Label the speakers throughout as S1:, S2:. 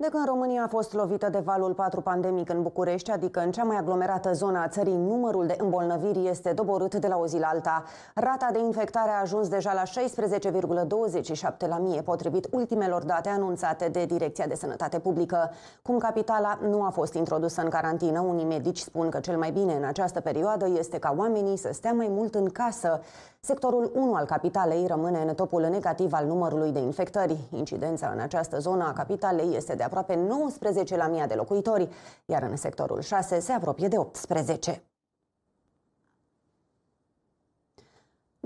S1: De când România a fost lovită de valul 4 pandemic în București, adică în cea mai aglomerată zona a țării, numărul de îmbolnăviri este doborât de la o zi la alta. Rata de infectare a ajuns deja la 16,27 la mie, potrivit ultimelor date anunțate de Direcția de Sănătate Publică. Cum capitala nu a fost introdusă în carantină, unii medici spun că cel mai bine în această perioadă este ca oamenii să stea mai mult în casă. Sectorul 1 al capitalei rămâne în topul negativ al numărului de infectări. Incidența în această zonă a capitalei este de aproape 19 la mii de locuitori, iar în sectorul 6 se apropie de 18.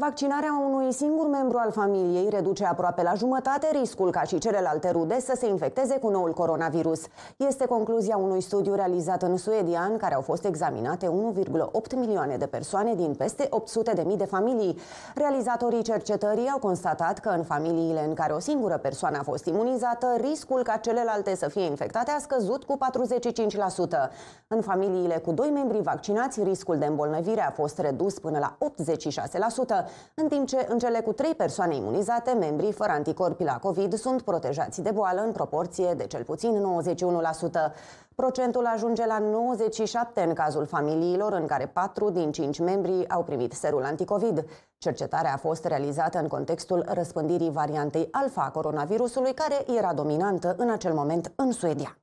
S1: Vaccinarea unui singur membru al familiei reduce aproape la jumătate riscul ca și celelalte rude să se infecteze cu noul coronavirus. Este concluzia unui studiu realizat în Suedia, în care au fost examinate 1,8 milioane de persoane din peste 800 de mii de familii. Realizatorii cercetării au constatat că în familiile în care o singură persoană a fost imunizată, riscul ca celelalte să fie infectate a scăzut cu 45%. În familiile cu doi membri vaccinați, riscul de îmbolnăvire a fost redus până la 86%, în timp ce în cele cu trei persoane imunizate, membrii fără anticorpi la COVID sunt protejați de boală în proporție de cel puțin 91%. Procentul ajunge la 97% în cazul familiilor în care 4 din 5 membri au primit serul anticovid. Cercetarea a fost realizată în contextul răspândirii variantei alfa coronavirusului, care era dominantă în acel moment în Suedia.